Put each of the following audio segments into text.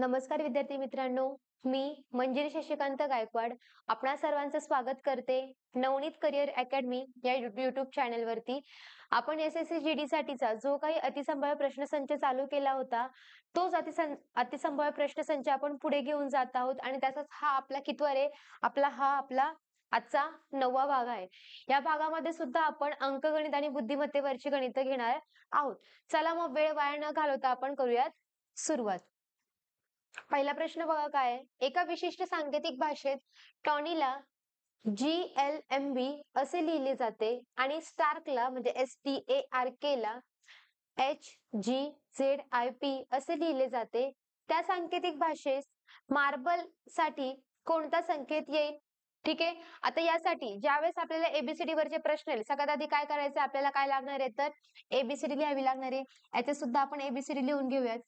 नमस्कार विद्यार्थी मित्रांनो मी मंजिरी शशिकांत गायकवाड आपणा सर्वांचं स्वागत करते नवनीत करिअर अकॅडमी या युट्यूब वरती आपण एस एस सी डी साठीचा जो काही अतिसंभाव्य प्रश्नसंच चालू केला होता तोच अतिसं अतिसंभाव्य प्रश्नसंच आपण पुढे घेऊन जात आहोत आणि त्याचाच हा आपला कितवर आहे आपला हा आपला आजचा नववा भाग आहे या भागामध्ये सुद्धा आपण अंकगणित आणि बुद्धिमत्तेवरची गणित घेणार आहोत चला मग वेळ वाया न घालवता आपण करूयात सुरुवात पहिला प्रश्न बघा काय एका विशिष्ट सांकेतिक भाषेत टॉनीला जी एल एम बी असे लिहिले जाते आणि स्टार्कला म्हणजे S T A R K ला H G Z I P असे लिहिले जाते त्या सांकेतिक भाषेस मार्बल साठी कोणता संकेत येईल ठीक आहे आता यासाठी ज्यावेळेस आपल्याला एबीसीडी वरचे प्रश्न येईल सगळ्यात आधी काय करायचं आपल्याला काय लागणार आहे तर एबीसीडी लिहावी लागणार आहे याचे सुद्धा आपण एबीसीडी लिहून घेऊयात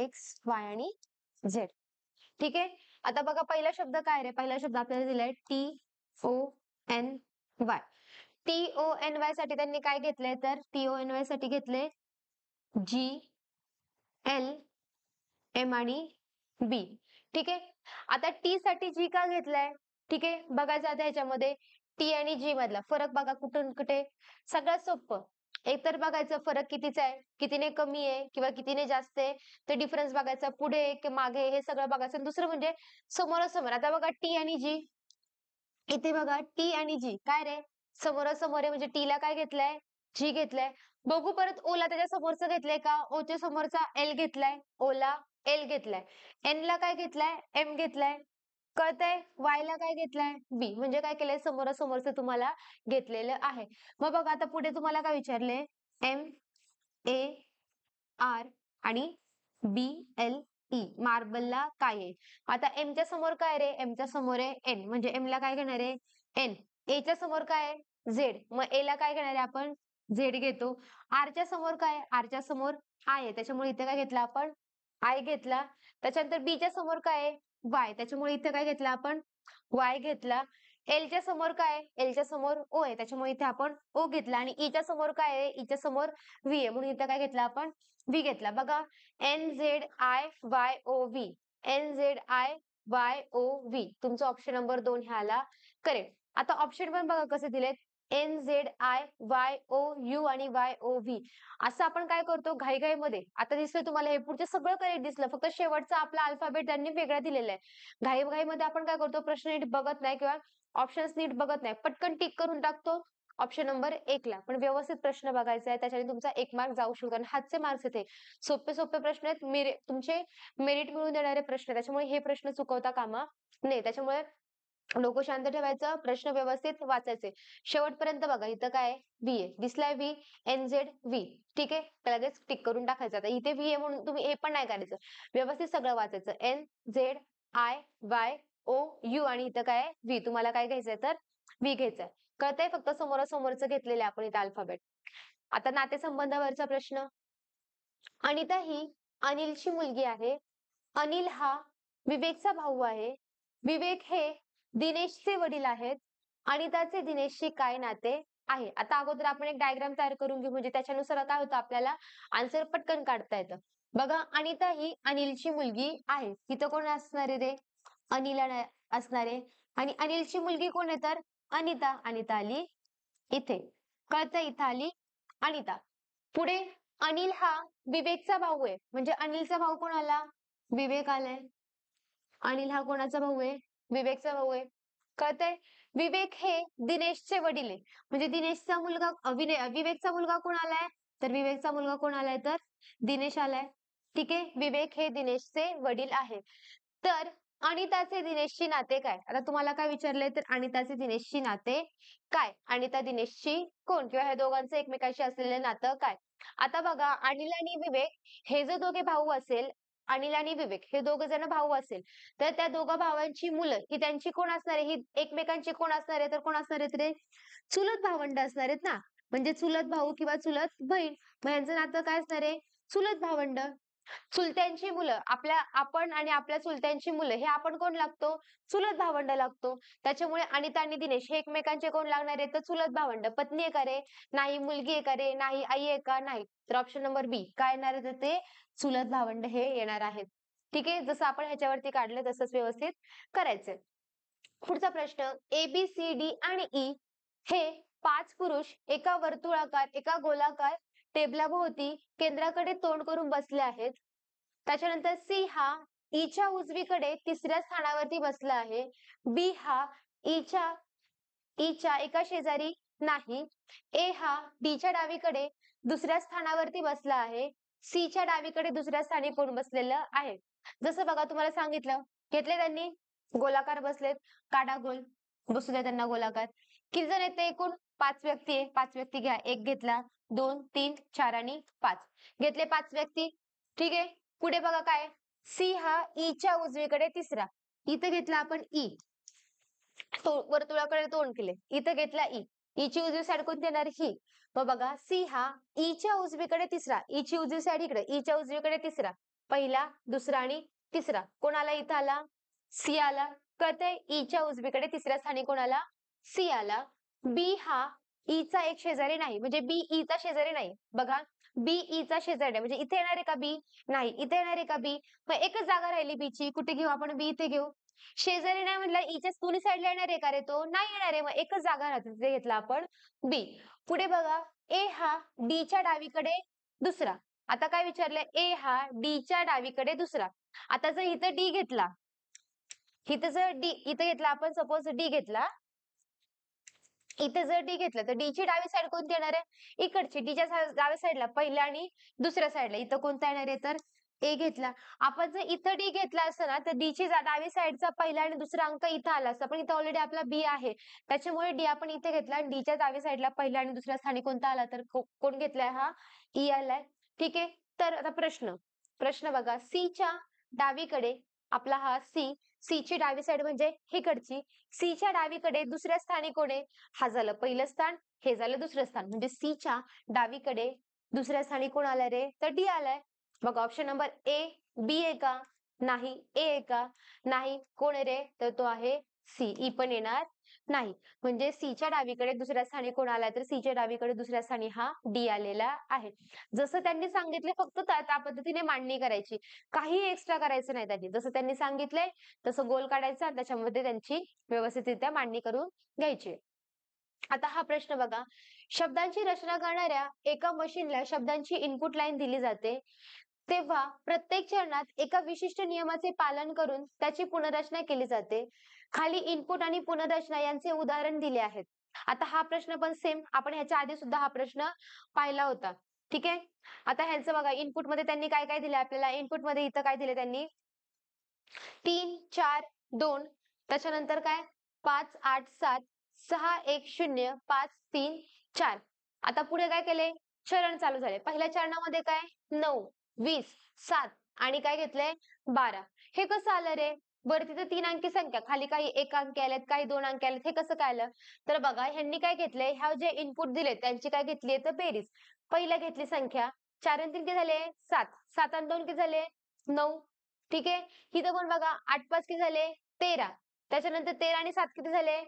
एक्स वाय आणि झेड ठीक आहे आता बघा पहिला शब्द काय रे पहिला शब्द आपल्याला दिलाय T O N Y T O N Y साठी त्यांनी काय घेतलंय तर टी ओ एन वाय साठी घेतले जी एल एम आणि बी ठीक आहे आता टी साठी जी का घेतलाय ठीक आहे बघायचं आता ह्याच्यामध्ये टी आणि जी मधला फरक बघा कुठून कुठे सगळ्यात सोपं एकतर बघायचं फरक कितीचा आहे कितीने कमी आहे किंवा कितीने जास्त आहे ते डिफरन्स बघायचा पुढे की मागे हे सगळं बघायचं दुसरं म्हणजे समोरासमोर आता बघा टी आणि जी इथे बघा टी आणि जी काय रे समोरासमोर आहे म्हणजे टी ला काय घेतलंय जी घेतलंय बघू परत ओला त्याच्या समोरचं घेतलंय का ओच्या समोरचा एल घेतलाय ओला एल घेतलाय एन ला काय घेतलाय एम घेतलाय कळतंय वायला काय घेतलंय बी म्हणजे काय केलंय समोरासमोरचं तुम्हाला घेतलेलं आहे मग बघा आता पुढे तुम्हाला काय विचारले एम ए आर आणि बी एल ई मार्बलला काय आहे आता एमच्या समोर काय रे एमच्या समोर आहे एन म्हणजे एम ला काय घेणार आहे एन एच्या समोर काय आहे झेड मग एला ला काय घेणार आहे आपण झेड घेतो आरच्या समोर काय आरच्या समोर आय आहे त्याच्यामुळे इथे काय घेतला आपण आय घेतला त्याच्यानंतर बीच्या समोर काय आहे वाय त्याच्यामुळे इथे काय घेतला आपण वाय घेतला एलच्या समोर काय एलच्या समोर ओ आहे त्याच्यामुळे इथे आपण ओ घेतला आणि ईच्या e समोर काय आहे ईच्या e समोर व्ही आहे म्हणून इथे काय घेतला आपण व्ही घेतला बघा N Z I Y O V N Z I Y O V तुमचा ऑप्शन नंबर दोन ह्याला करेक्ट आता ऑप्शन पण बघा कसे दिलेत N Z I Y O U आणि वाय ओ व्ही असं आपण काय करतो घाईघाईमध्ये आता दिसलं तुम्हाला हे पुढचं सगळं करेक्ट दिसलं फक्त शेवटचा आपला अल्फाबेट त्यांनी वेगळा दिलेला आहे घाईघाईमध्ये आपण काय करतो प्रश्न नीट बघत नाही किंवा ऑप्शन्स नीट बघत नाही पटकन टिक करून टाकतो ऑप्शन नंबर एक ला पण व्यवस्थित प्रश्न बघायचा आहे त्याच्याने तुमचा एक मार्क जाऊ शकतो आणि हातचे मार्क्स येते सोपे सोपे प्रश्न आहेत मेरे तुमचे मेरिट मिळून देणारे प्रश्न त्याच्यामुळे हे प्रश्न चुकवता कामा नाही त्याच्यामुळे डोकं शांत ठेवायचं प्रश्न व्यवस्थित वाचायचे शेवटपर्यंत बघा इथं काय व्ही ए दिसलाय व्ही एन झेड व्ही ठीक आहे लगेच टिक करून टाकायचं आता इथे व्ही ए म्हणून तुम्ही हे पण नाही करायचं व्यवस्थित सगळं वाचायचं N Z I Y O U आणि इथं काय व्ही तुम्हाला काय घ्यायचंय तर व्ही घ्यायचंय कळतंय फक्त समोरासमोरच घेतलेलं आपण इथं अल्फाबेट आता नातेसंबंधावरचा प्रश्न अनिता ही अनिलची मुलगी आहे अनिल हा विवेकचा भाऊ आहे विवेक हे दिनेशचे वडील आहेत आणि त्याचे दिनेशशी काय नाते आहे आता अगोदर आपण एक डायग्राम तयार करून घेऊ म्हणजे त्याच्यानुसार काय होतं आपल्याला आन्सर पटकन काढता येतं बघा अनिता ही अनिलची मुलगी आहे तिथं कोण असणारे रे अनिल असणारे आणि अनिलची मुलगी कोण आहे तर अनिता अनिता आली इथे कळतं इथं आली अनिता पुढे अनिल हा विवेकचा भाऊ आहे म्हणजे अनिलचा भाऊ कोण आला विवेक आलाय अनिल हा कोणाचा भाऊ आहे विवेकचा भाऊ आहे कळतंय विवेक हे दिनेशचे वडील आहे म्हणजे दिनेशचा मुलगा विने विवेकचा मुलगा कोण आलाय तर विवेकचा मुलगा कोण आलाय तर दिनेश आलाय ठीक आहे विवेक हे दिनेशचे वडील आहे तर अनिताचे दिनेशची नाते काय आता तुम्हाला काय विचारलंय तर अनिताचे दिनेशची नाते काय अनिता दिनेशची कोण किंवा ह्या दोघांचं एकमेकांशी असलेलं नातं काय आता बघा अनिल आणि विवेक हे जर दोघे भाऊ असेल अनिल आणि विवेक हे दोघ जण भाऊ असेल तर त्या दोघ भावांची मुलं ही त्यांची कोण असणार आहे ही एकमेकांची कोण असणार आहे तर कोण असणार आहे चुलत भावंड असणार आहेत ना म्हणजे चुलत भाऊ किंवा चुलत बहीण मग यांचं नातं काय असणार आहे चुलत भावंड चुलत्यांची मुलं आपल्या आपण आणि आपल्या चुलत्यांची मुलं हे आपण कोण लागतो चुलत भावंड लागतो त्याच्यामुळे अनिता आणि दिनेश हे एकमेकांचे कोण लागणार आहेत तर चुलत भावंड पत्नी एक रे नाही मुलगी एक रे नाही आई आहे का नाही तर ऑप्शन नंबर बी काय येणार आहे तर ते चुलत भावंड हे येणार आहेत ठीक आहे जसं आपण ह्याच्यावरती काढलं तसंच व्यवस्थित करायचं पुढचा प्रश्न ए बी सी डी आणि ई e हे पाच पुरुष एका वर्तुळाकार एका गोलाकार टेबलाभोवती केंद्राकडे तोंड करून बसले आहेत त्याच्यानंतर सी हा ईच्या उजवीकडे तिसऱ्या स्थानावरती बसला आहे बी हा ईच्या ईच्या एका शेजारी नाही ए हा च्या डावीकडे दुसऱ्या स्थानावरती बसला आहे सीच्या डावीकडे दुसऱ्या स्थानी कोण बसलेलं आहे जसं बघा तुम्हाला सांगितलं घेतले त्यांनी गोलाकार बसलेत काडागोल गोल बसू द्या त्यांना गोलाकार किती जण येते एकूण पाच व्यक्ती आहे पाच व्यक्ती घ्या एक घेतला दोन तीन चार आणि पाच घेतले पाच व्यक्ती ठीक आहे पुढे बघा काय सी हा ईच्या e उजवीकडे तिसरा इथं घेतला आपण ई e. तो वर्तुळाकडे तोंड केले इथं घेतला ई e. ची उजवी साईड कोणती येणार ही मग बघा सी हा ईच्या उजवीकडे तिसरा ईची उजवी साईड इकडे ईच्या उजवीकडे तिसरा पहिला दुसरा आणि तिसरा कोणाला इथं आला सी आला कळतंय ईच्या उजवीकडे तिसऱ्या स्थानी कोणाला सी आला बी हा E चा एक शेजारी नाही म्हणजे बी e चा शेजारी नाही बघा बी e चा शेजारी नाही म्हणजे इथे येणार आहे का बी नाही इथे येणार आहे का बी मग एकच जागा राहिली बी ची कुठे घेऊ आपण बी इथे घेऊ शेजारी नाही म्हटलं ईच्या दोन्ही साईडला येणार आहे का रे तो नाही येणार आहे मग एकच जागा राहते तिथे घेतला आपण बी पुढे बघा ए हा डी च्या डावीकडे दुसरा आता काय विचारलंय ए हा च्या डावीकडे दुसरा आता जर इथं डी घेतला इथं जर डी इथं घेतला आपण सपोज डी घेतला इथे जर डी घेतलं तर डीची डावी साईड कोणती येणार आहे इकडची डीच्या डाव्या साईडला पहिल्या आणि दुसऱ्या साईडला इथं कोणता येणार आहे तर ए घेतला आपण जर इथं डी घेतला असता ना तर डी ची डावी साईडचा पहिला आणि दुसरा अंक इथं आला असता पण इथं ऑलरेडी आपला बी आहे त्याच्यामुळे डी आपण इथे घेतला आणि डीच्या डावी साईडला पहिला आणि दुसऱ्या स्थानी कोणता आला तर कोण घेतलाय हा ई e आलाय ठीक आहे तर आता प्रश्न प्रश्न बघा सी च्या डावीकडे आपला हा सी सी ची डावी साइड म्हणजे हिकडची सीच्या डावीकडे दुसऱ्या स्थानी कोण आहे हा झालं पहिलं स्थान हे झालं दुसरं स्थान म्हणजे सीच्या डावीकडे दुसऱ्या स्थानी कोण आलाय रे तर डी आलाय मग ऑप्शन नंबर ए बी आहे का नाही ए आहे का नाही कोण रे तर तो आहे सी ई e पण येणार नाही म्हणजे सी च्या डावीकडे दुसऱ्या स्थानी कोण आलाय तर सी च्या डावीकडे दुसऱ्या स्थानी हा डी आलेला आहे जसं त्यांनी सांगितले फक्त त्या पद्धतीने मांडणी करायची काही एक्स्ट्रा करायचं नाही त्यांनी जसं त्यांनी सांगितलंय तसं गोल काढायचा त्याच्यामध्ये त्यांची व्यवस्थितरित्या मांडणी करून घ्यायची आता हा प्रश्न बघा शब्दांची रचना करणाऱ्या एका मशीनला शब्दांची इनपुट लाईन दिली जाते तेव्हा प्रत्येक चरणात एका विशिष्ट नियमाचे पालन करून त्याची पुनर्रचना केली जाते खाली इनपुट आणि पुनर्रचना यांचे उदाहरण दिले आहेत आता हा प्रश्न पण सेम आपण ह्याच्या आधी सुद्धा हा प्रश्न पाहिला होता ठीक आहे आता ह्याचं बघा इनपुट मध्ये त्यांनी काय काय दिले आपल्याला इनपुट मध्ये इथं काय दिले त्यांनी तीन चार दोन त्याच्यानंतर काय पाच आठ सात सहा एक शून्य पाच तीन चार आता पुढे काय केले चरण चालू झाले पहिल्या चरणामध्ये काय नऊ वीस सात आणि काय घेतलंय बारा हे कसं आलं रे वरती तर तीन अंकी संख्या खाली काही एक अंकी आलेत काही दोन अंकी आलेत हे कसं काय आलं तर बघा यांनी काय घेतलंय ह्या जे इनपुट दिले त्यांची काय घेतली तर बेरीज पहिला घेतली संख्या चार आणि किती झाले सात सात आणि दोन किती झाले नऊ ठीक आहे हिथं पण बघा आठ पाच किती झाले तेरा त्याच्यानंतर तेरा आणि सात किती झाले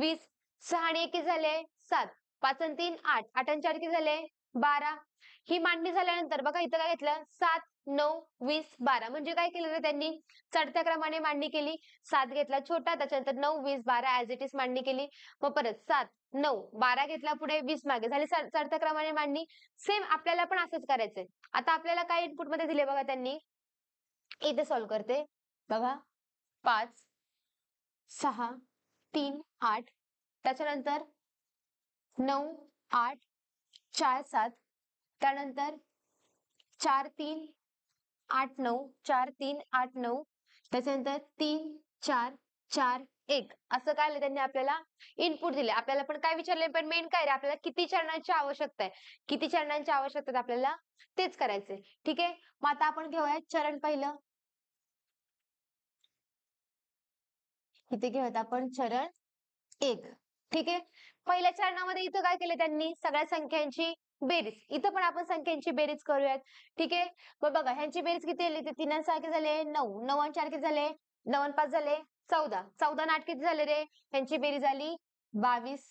वीस सहा आणि एक किती झाले सात पाच आणि तीन आठ आठ आणि चार किती झाले बारा ही मांडणी झाल्यानंतर बघा इथं काय घेतलं सात नऊ वीस बारा म्हणजे काय केलेलं त्यांनी चढत्या क्रमाने मांडणी केली सात घेतला छोटा त्याच्यानंतर नऊ वीस बारा ऍज इट इज मांडणी केली मग परत सात नऊ बारा घेतला पुढे वीस मागे झाली चढत्या क्रमाने मांडणी सेम आपल्याला पण असंच करायचंय आता आपल्याला काय इनपुट मध्ये दिले बघा त्यांनी इथे सॉल्व्ह करते बघा पाच सहा तीन आठ त्याच्यानंतर नऊ आठ चार सात त्यानंतर चार तीन आठ नऊ चार तीन आठ नऊ त्याच्यानंतर तीन चार चार एक असं काय त्यांनी आपल्याला इनपुट दिले आपल्याला पण काय विचारले पण मेन काय रे आपल्याला किती चरणांची आवश्यकता आहे किती चरणांची आवश्यकता आपल्याला तेच करायचंय ठीक आहे मग आता आपण घेऊया चरण पहिलं इथे घेऊयात आपण चरण एक ठीक आहे पहिल्या चरणामध्ये इथं काय केलं त्यांनी सगळ्या संख्यांची बेरीज इथं पण आपण संख्यांची बेरीज करूयात ठीक आहे मग बघा ह्यांची बेरीज किती आली ते तीन सहा किती झाले नऊ नऊ चार किती झाले नऊ पाच झाले चौदा चौदा आठ किती झाले रे ह्यांची बेरीज आली बावीस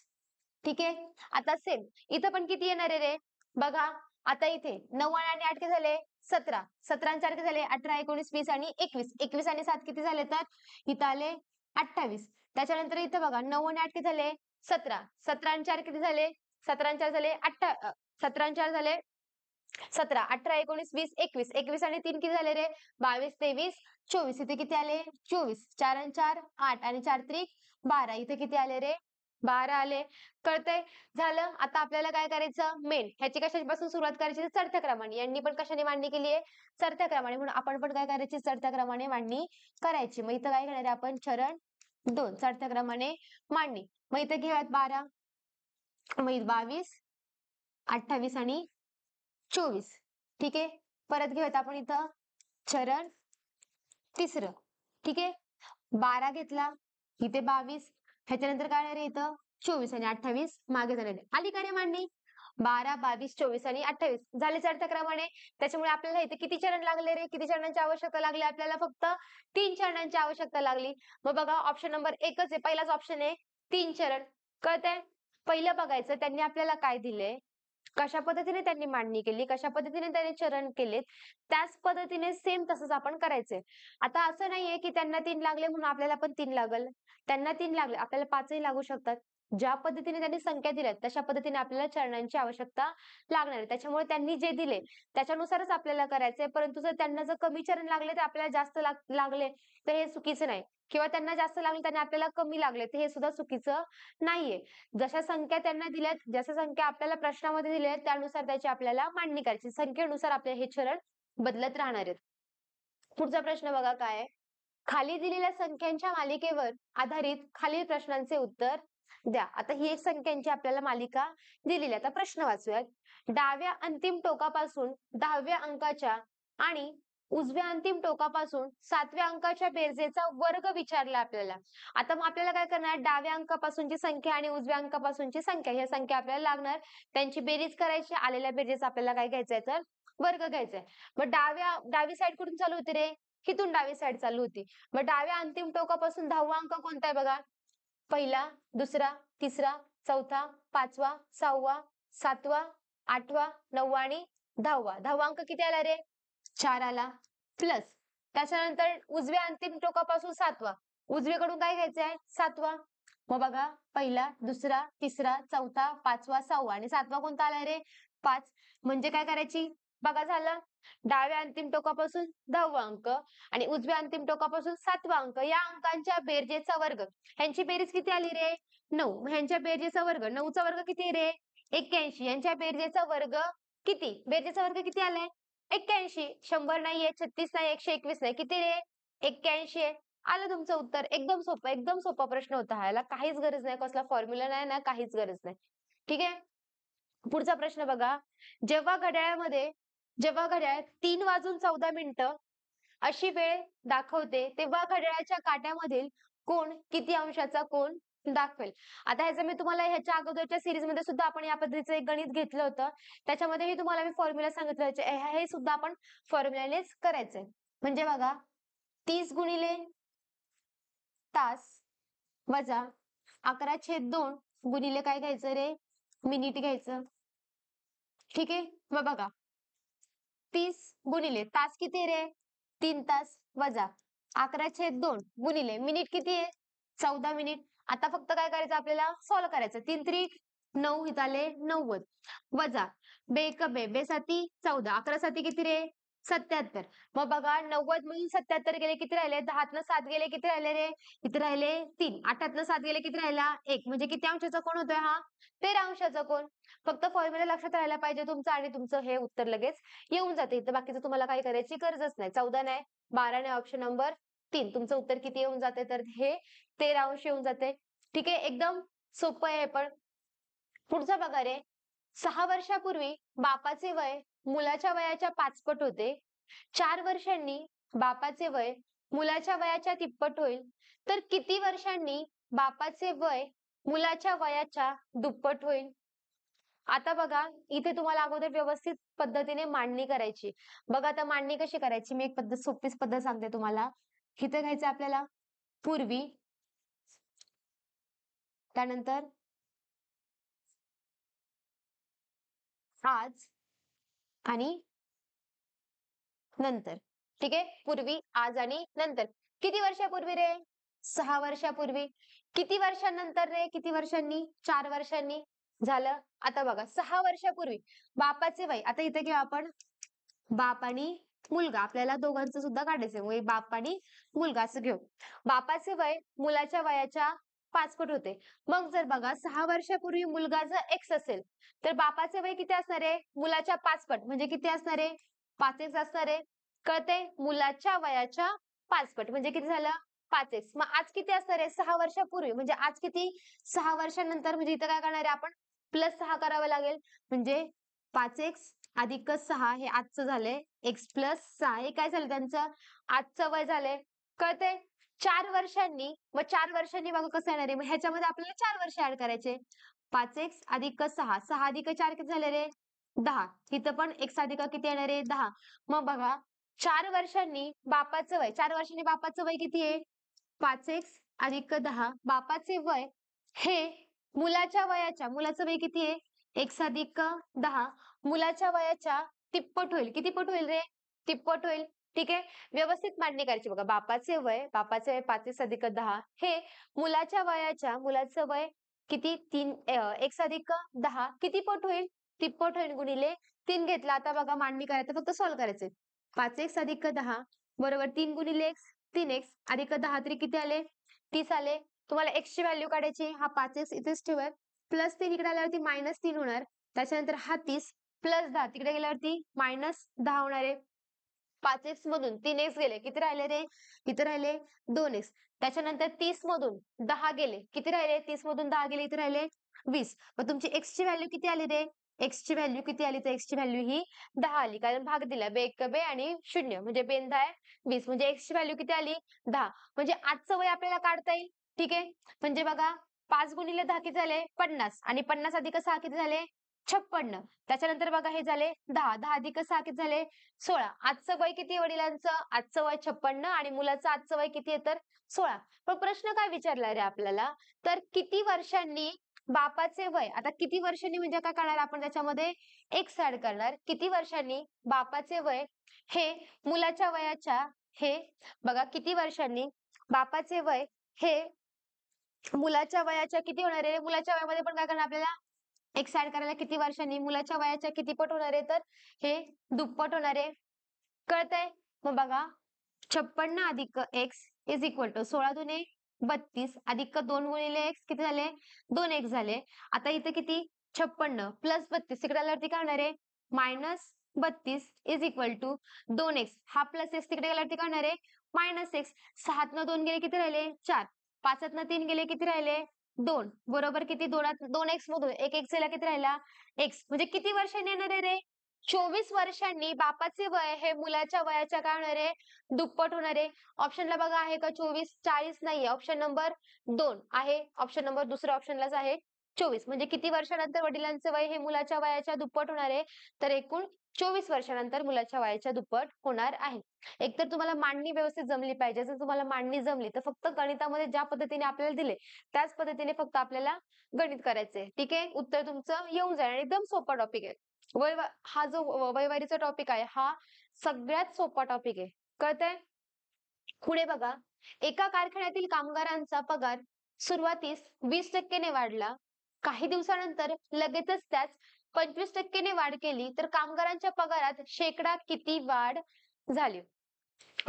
ठीक आहे आता सेम इथं पण किती येणार रे बघा आता इथे नऊ आणि आठ किती झाले सतरा सतरा चार किती झाले अठरा एकोणीस वीस आणि एकवीस एकवीस आणि सात किती झाले तर इथं आले अठ्ठावीस त्याच्यानंतर इथं बघा नऊ आणि आठ किती झाले सतरा सतरा आणि चार किती झाले सतरा चार झाले अठ्ठा सतरा चार झाले सतरा अठरा एकोणीस वीस एकवीस एकवीस आणि तीन किती झाले रे बावीस तेवीस चोवीस इथे किती आले चोवीस चार आणि चार आठ आणि चार त्रिक बारा इथे किती आले रे बारा आले कळतंय झालं आता आपल्याला काय करायचं मेन ह्याची कशापासून सुरुवात करायची चढत्या क्रमाने यांनी पण कशाने मांडणी केली आहे चढत्या क्रमाने म्हणून आपण पण काय करायची चढत्या क्रमाने मांडणी करायची मग इथं काय करणार आपण चरण दोन चढत्या क्रमाने मांडणी मग इथं घेऊयात बारा मग बावीस अठ्ठावीस आणि चोवीस ठीक आहे परत घेऊयात आपण इथं चरण तिसरं ठीक आहे बारा घेतला इथे बावीस ह्याच्यानंतर काय रे इथं चोवीस आणि अठ्ठावीस मागे झालेले आली काय रे मांडणी बारा बावीस चोवीस आणि अठ्ठावीस झाले क्रमाने त्याच्यामुळे आपल्याला इथे किती चरण लागले रे किती चरणांची आवश्यकता लागली आपल्याला फक्त तीन चरणांची आवश्यकता लागली मग बघा ऑप्शन नंबर एकच आहे पहिलाच ऑप्शन आहे तीन चरण कळत आहे पहिलं बघायचं त्यांनी आपल्याला काय दिले कशा पद्धतीने त्यांनी मांडणी केली कशा पद्धतीने त्यांनी चरण केले त्याच पद्धतीने सेम तसंच आपण करायचंय आता असं नाहीये की त्यांना तीन लागले म्हणून आपल्याला पण तीन लागल त्यांना तीन लागले आपल्याला पाचही लागू शकतात ज्या पद्धतीने त्यांनी संख्या दिल्या तशा पद्धतीने आपल्याला चरणांची आवश्यकता लागणार आहे त्याच्यामुळे त्यांनी जे दिले त्याच्यानुसारच आपल्याला करायचंय परंतु जर त्यांना जर कमी चरण लागले तर आपल्याला जास्त लागले तर हे चुकीचं नाही किंवा त्यांना जास्त लागले त्यांना आपल्याला कमी लागले ते हे सुद्धा चुकीचं नाहीये जशा संख्या त्यांना दिल्या जशा संख्या आपल्याला प्रश्नामध्ये दिल्या त्यानुसार त्याची आपल्याला मांडणी करायची संख्येनुसार आपले हे चरण बदलत राहणार आहेत पुढचा प्रश्न बघा काय आहे खाली दिलेल्या संख्यांच्या मालिकेवर आधारित खालील प्रश्नांचे उत्तर द्या आता ही एक संख्यांची आपल्याला मालिका दिलेली आता प्रश्न वाचूयात डाव्या अंतिम टोकापासून दहाव्या अंकाच्या आणि उजव्या अंतिम टोकापासून सातव्या अंकाच्या बेरजेचा वर्ग विचारला आपल्याला आता मग आपल्याला काय करणार डाव्या अंकापासूनची संख्या आणि उजव्या अंकापासूनची संख्या ह्या संख्या आपल्याला लागणार त्यांची बेरीज करायची आलेल्या बेरजेचा आपल्याला काय घ्यायचंय तर वर्ग घ्यायचाय मग डाव्या डावी साईड कुठून चालू होती रे हिथून डावी साईड चालू होती मग डाव्या अंतिम टोकापासून दहावा अंक कोणताय बघा पहिला दुसरा तिसरा चौथा पाचवा सहावा सातवा आठवा नववा आणि दहावा दहावा अंक किती आला रे चार आला प्लस त्याच्यानंतर उजव्या अंतिम टोकापासून सातवा उजवीकडून काय घ्यायचं आहे सातवा मग बघा पहिला दुसरा तिसरा चौथा पाचवा सहावा आणि सातवा कोणता आला रे पाच म्हणजे काय करायची बघा झालं डाव्या अंतिम टोकापासून दहावा अंक आणि उजव्या अंतिम टोकापासून सातवा अंक या अंकांच्या बेरजेचा वर्ग ह्यांची बेरीज किती आली रे नऊ ह्यांच्या बेरजेचा वर्ग नऊचा वर्ग किती रे एक्क्याऐंशी यांच्या बेरजेचा वर्ग किती बेरजेचा वर्ग किती आलाय एक्क्याऐंशी शंभर नाहीये छत्तीस नाही एकशे एकवीस नाही किती रे एक्क्याऐंशी आहे आलं तुमचं उत्तर एकदम सोपं एकदम सोपा प्रश्न होता याला काहीच गरज नाही कसला फॉर्म्युला नाही ना काहीच गरज नाही ठीक आहे पुढचा प्रश्न बघा जेव्हा घड्याळामध्ये जेव्हा घड्याळ तीन वाजून चौदा मिनिटं अशी वेळ दाखवते तेव्हा घड्याळाच्या काट्यामधील कोण किती अंशाचा कोण दाखवेल आता ह्याचं मी तुम्हाला ह्याच्या अगोदरच्या मध्ये सुद्धा आपण या पद्धतीचं एक गणित घेतलं होतं त्याच्यामध्ये मी तुम्हाला मी फॉर्म्युला सांगितलं हे सुद्धा आपण फॉर्म्युलानेच करायचंय म्हणजे बघा तीस गुणिले तास वजा अकरा छेद दोन गुणिले काय घ्यायचं रे मिनिट घ्यायचं ठीक आहे मग बघा तीस गुणिले तास किती रे तीन तास वजा अकरा छेद दोन गुणिले मिनिट किती आहे चौदा मिनिट आता फक्त काय करायचं आपल्याला सॉल्व करायचं तीन त्री नऊ इथं आले नव्वद वजा बे बेसाती चौदा अकरा साती किती रे सत्याहत्तर मग बघा नव्वद मधून सत्याहत्तर गेले किती राहिले दहातनं सात गेले किती राहिले रे इथे राहिले तीन आठातनं सात गेले किती राहिला एक म्हणजे किती अंशाचा कोण होतोय हा तेरा अंशाचा कोण फक्त फॉर्म्युला लक्षात राहायला पाहिजे तुमचं आणि तुमचं हे उत्तर लगेच येऊन जाते इथं बाकीचं तुम्हाला काही करायची गरजच नाही चौदा नाही बारा नाही ऑप्शन नंबर तीन तुमचं उत्तर किती येऊन जाते तर हे तेरा अंश येऊन जाते ठीक आहे एकदम सोपं आहे पण पुढचा बघा रे सहा वर्षापूर्वी बापाचे वय मुलाच्या वयाच्या पाचपट होते चार वर्षांनी बापाचे वय मुलाच्या वयाच्या तिप्पट होईल तर किती वर्षांनी बापाचे वय मुलाच्या वयाच्या दुप्पट होईल आता बघा इथे तुम्हाला अगोदर व्यवस्थित पद्धतीने मांडणी करायची बघा आता मांडणी कशी करायची मी एक पद्धत सोपीच पद्धत सांगते तुम्हाला हिथं घ्यायचं आपल्याला पूर्वी त्यानंतर आज आणि नंतर ठीक आहे पूर्वी आज आणि नंतर किती वर्षापूर्वी रे सहा वर्षापूर्वी किती वर्षांनंतर रे किती वर्षांनी चार वर्षांनी झालं आता बघा सहा वर्षापूर्वी बापाचे वय आता इथे घेऊ आपण बाप आणि मुलगा आपल्याला दोघांचं सुद्धा काढायचं म्हणजे बाप आणि मुलगा असं घेऊ बापाचे वय मुलाच्या वयाच्या पाचपट होते मग जर बघा सहा वर्षापूर्वी मुलगा जर एक्स असेल तर बापाचे वय किती असणार आहे मुलाच्या पाचपट म्हणजे किती असणार आहे पाच एक्स असणार आहे कळते मुलाच्या वयाच्या पाचपट म्हणजे किती झालं पाच एक्स मग आज किती असणार आहे सहा वर्षापूर्वी म्हणजे आज किती सहा वर्षानंतर म्हणजे इथं काय करणार आहे आपण प्लस सहा करावं लागेल म्हणजे पाच एक्स अधिक सहा हे आजचं झालंय एक्स प्लस सहा हे काय झालं त्यांचं आजचं वय झालंय कळतंय चार वर्षांनी व चार वर्षांनी बघा कसं येणार आहे मग ह्याच्यामध्ये आपल्याला चार वर्ष ऍड करायचे पाच एक्स अधिक सहा सहा अधिक चार किती झाले रे दहा तिथं पण एक्स अधिक किती येणार आहे दहा मग बघा चार वर्षांनी बापाचं वय चार वर्षांनी बापाचं वय किती आहे पाच एक्स अधिक दहा बापाचे वय हे मुलाच्या वयाच्या मुलाचं वय किती आहे एक्स अधिक दहा मुलाच्या वयाच्या तिप्पट होईल किती पट होईल रे तिप्पट होईल ठीक आहे व्यवस्थित मांडणी करायची बघा बापाचे वय बापाचे वय पाचवीस अधिक दहा हे मुलाच्या वयाच्या मुलाचं वय किती तीन एक अधिक दहा किती पट होईल तिप्पट होईल गुणिले तीन घेतला आता बघा मांडणी करायचं फक्त सॉल्व्ह करायचे पाच एक्स अधिक दहा बरोबर तीन गुणिले एक्स तीन एक्स अधिक दहा तरी किती आले तीस आले तुम्हाला एक्स ची व्हॅल्यू काढायची हा पाच एक्स इथेच ठेवत प्लस तीन इकडे आल्यावरती मायनस तीन होणार त्याच्यानंतर हा तीस प्लस दहा तिकडे गेल्यावरती मायनस दहा होणार आहे पाच एक्स मधून तीन एक्स गेले किती राहिले रे किती राहिले दोन एक्स त्याच्यानंतर तीस मधून दहा गेले किती राहिले तीस मधून दहा गेले किती राहिले वीस मग तुमची एक्स ची व्हॅल्यू किती आली रे एक्स ची व्हॅल्यू किती आली तर एक्स ची व्हॅल्यू ही दहा आली कारण भाग दिला बे बे आणि शून्य म्हणजे बेन दहा वीस म्हणजे एक्स ची व्हॅल्यू किती आली दहा म्हणजे आजचं वय आपल्याला काढता येईल ठीक आहे म्हणजे बघा पाच गुणिले दहा किती झाले पन्नास आणि पन्नास आधी कसं किती झाले छप्पन्न त्याच्यानंतर बघा हे झाले दहा दहा अधिक सहा किती झाले सोळा आजचं वय किती वडिलांचं आजचं वय छप्पन्न आणि मुलाचं आजचं वय किती आहे तर सोळा पण प्रश्न काय विचारला रे आपल्याला तर किती वर्षांनी बापाचे वय आता किती वर्षांनी म्हणजे काय करणार आपण त्याच्यामध्ये एक ऍड करणार किती वर्षांनी बापाचे वय हे मुलाच्या वयाच्या हे बघा किती वर्षांनी बापाचे वय हे मुलाच्या वयाच्या किती होणार आहे मुलाच्या वयामध्ये पण काय करणार आपल्याला एक्स ऍड करायला किती वर्षांनी मुलाच्या वयाच्या किती पट होणार आहे तर हे दुप्पट होणार आहे कळतंय मग बघा छप्पन्न अधिक एक्स इज इक्वल टू सोळा दुने बत्तीस अधिक दोन गुणिले एक्स किती झाले दोन एक्स झाले आता इथे किती छप्पन्न प्लस बत्तीस तिकडे आल्यावरती काय होणार आहे मायनस बत्तीस इज इक्वल टू दोन एक्स हा प्लस एक्स तिकडे गेल्यावरती काय होणार आहे मायनस एक्स सहात न दोन गेले किती राहिले चार पाचात न तीन गेले किती राहिले दोन बरोबर किती दोनात दोन एक्स मधून एक एक्स ला किती राहिला एक्स म्हणजे किती वर्षांनी येणार रे चोवीस वर्षांनी बापाचे वय हे मुलाच्या वयाच्या काय होणार आहे दुप्पट होणार आहे ऑप्शनला बघा आहे का चोवीस चाळीस नाहीये ऑप्शन नंबर दोन आहे ऑप्शन नंबर दुसऱ्या ऑप्शनलाच आहे चोवीस म्हणजे किती वर्षानंतर वडिलांचे वय हे मुलाच्या वयाच्या दुप्पट होणार आहे तर एकूण चोवीस वर्षानंतर मुलाच्या वयाच्या दुप्पट होणार आहे एकतर तुम्हाला मांडणी व्यवस्थित जमली पाहिजे जर तुम्हाला मांडणी जमली तर फक्त गणितामध्ये ज्या पद्धतीने आपल्याला दिले त्याच पद्धतीने फक्त आपल्याला गणित करायचंय ठीक आहे उत्तर तुमचं येऊन जाईल आणि एकदम सोपा टॉपिक आहे वय हा जो वयवारीचा टॉपिक आहे हा सगळ्यात सोपा टॉपिक आहे कळतंय पुढे बघा एका कारखान्यातील कामगारांचा पगार सुरुवातीस वीस टक्केने वाढला काही दिवसानंतर लगेचच त्याच पंचवीस टक्केने वाढ केली तर कामगारांच्या पगारात शेकडा किती वाढ झाली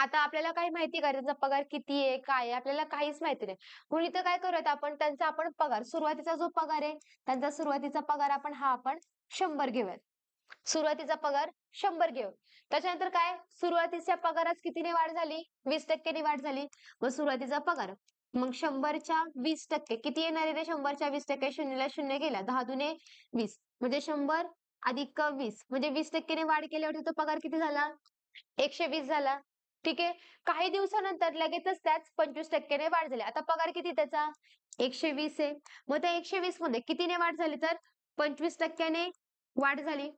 आता आपल्याला काही माहिती का त्यांचा पगार किती आहे काय आहे आपल्याला काहीच माहिती नाही म्हणून इथं काय करूयात आपण त्यांचा आपण पगार सुरुवातीचा जो पगार आहे त्यांचा सुरुवातीचा पगार आपण हा आपण शंभर घेऊयात सुरुवातीचा पगार शंभर घेऊ त्याच्यानंतर काय सुरुवातीच्या पगारात कितीने वाढ झाली वीस टक्केने वाढ झाली व सुरुवातीचा पगार मग शंभरच्या वीस टक्के किती येणार आहे रे शंभरच्या वीस टक्के शून्यला शून्य गेला दहा दुने वीस म्हणजे शंभर अधिक वीस म्हणजे वीस टक्केने वाढ केल्यावरती तो पगार किती झाला एकशे वीस झाला ठीक आहे काही दिवसानंतर लगेचच त्याच पंचवीस टक्क्याने वाढ झाली आता पगार किती त्याचा एकशे वीस आहे मग त्या एकशे वीस मध्ये कितीने वाढ झाली तर पंचवीस टक्क्याने वाढ झाली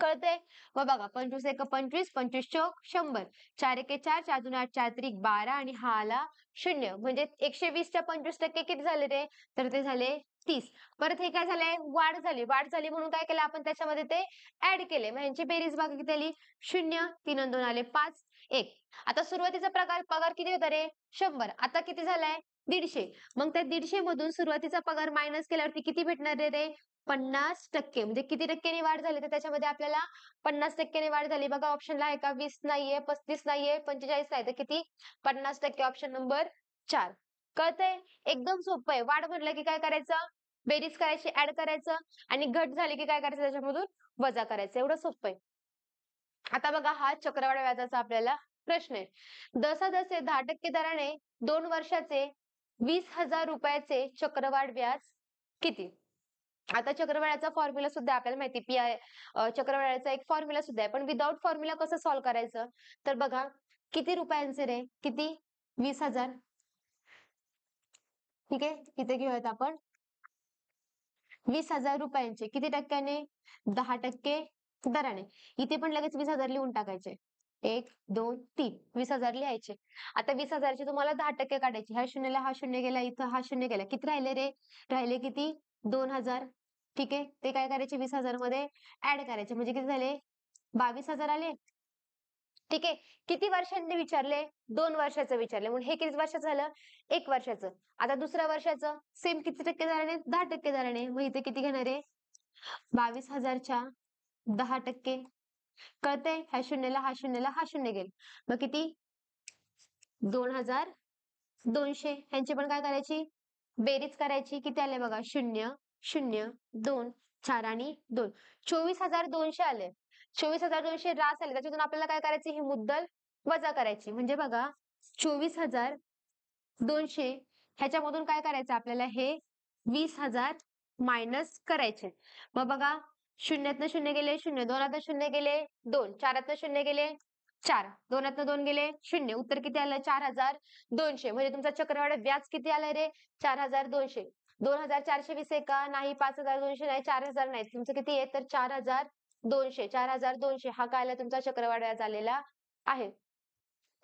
कळतंय मग बघा पंचवीस एक पंचवीस पंचवीस चौक शंभर चार एके चार चार दोन आठ चार त्रिक बारा आणि हा आला शून्य म्हणजे एकशे वीसच्या पंचवीस टक्के किती झाले ते तर ते झाले तीस परत हे काय झालंय वाढ झाली वाढ झाली म्हणून काय केलं आपण त्याच्यामध्ये ते ऍड केले मग यांची बेरीज बघा किती आली शून्य तीन दोन आले पाच एक आता सुरुवातीचा प्रकार पगार किती होता रे शंभर आता किती झालाय दीडशे मग त्या दीडशे मधून सुरुवातीचा पगार मायनस केल्यावरती किती भेटणार रे ते पन्नास टक्के म्हणजे किती टक्क्याने वाढ झाली तर त्याच्यामध्ये आपल्याला पन्नास टक्क्याने वाढ झाली बघा ऑप्शनला आहे का वीस नाहीये पस्तीस नाहीये पंचेचाळीस नाही तर किती पन्नास टक्के ऑप्शन नंबर चार कळतंय एकदम सोपं आहे वाढ म्हटलं की काय करायचं बेरीज करायची ऍड करायचं आणि घट झाली की काय करायचं त्याच्यामधून वजा करायचं एवढं सोपं आहे आता बघा हा चक्रवाढ व्याजाचा आपल्याला प्रश्न आहे जसा दहा टक्के दराने दोन वर्षाचे वीस हजार रुपयाचे चक्रवाढ व्याज किती आता चक्रवाढाचा फॉर्म्युला सुद्धा आपल्याला माहिती पी आय चक्रवाढाचा एक फॉर्म्युला सुद्धा आहे पण विदाउट फॉर्म्युला कसं सॉल्व्ह करायचं तर बघा किती रुपयांचे रे किती वीस हजार ठीक आहे इथे घेऊयात आपण वीस हजार रुपयांचे किती टक्क्याने दहा टक्के दराने इथे पण लगेच वीस हजार लिहून टाकायचे एक दोन तीन वीस हजार लिहायचे आता वीस हजारचे तुम्हाला दहा टक्के काढायचे ह्या शून्याला हा शून्य गेला इथं हा शून्य गेला किती राहिले रे राहिले किती दोन हजार ठीक आहे ते काय करायचे वीस हजार मध्ये ऍड करायचे म्हणजे किती झाले बावीस हजार आले ठीक आहे किती वर्षांनी विचारले दोन वर्षाचं विचारले म्हणून हे किती वर्षाचं झालं एक वर्षाचं आता दुसऱ्या वर्षाचं सेम किती टक्के झाल्याने दहा टक्के झाले मग इथे किती घेणार आहे बावीस हजारच्या दहा टक्के कळतंय ह्या शून्यला हा शून्यला हा शून्य गेल मग किती दोन हजार दोनशे ह्यांची पण काय करायची बेरीज करायची किती आले बघा शून्य शून्य दोन चार आणि दोन चोवीस हजार दोनशे आले चोवीस हजार दोनशे रास आले त्याच्यातून आपल्याला काय करायची ही मुद्दल वजा करायची म्हणजे बघा चोवीस हजार दोनशे ह्याच्यामधून काय करायचं आपल्याला हे वीस हजार मायनस करायचे मग बघा शून्यातनं शून्य गेले शून्य दोनातनं शून्य गेले दोन चारातनं शून्य गेले चार दोनातनं दोन गेले शून्य उत्तर किती आलं चार हजार दोनशे म्हणजे तुमचा चक्रवाढ व्याज किती आलाय रे चार हजार दोनशे दोन हजार चारशे वीस आहे का नाही पाच हजार दोनशे नाही चार हजार नाही तुमचं किती आहे तर चार हजार दोनशे चार हजार दोनशे हा कायला तुमचा चक्रवाढ आलेला आहे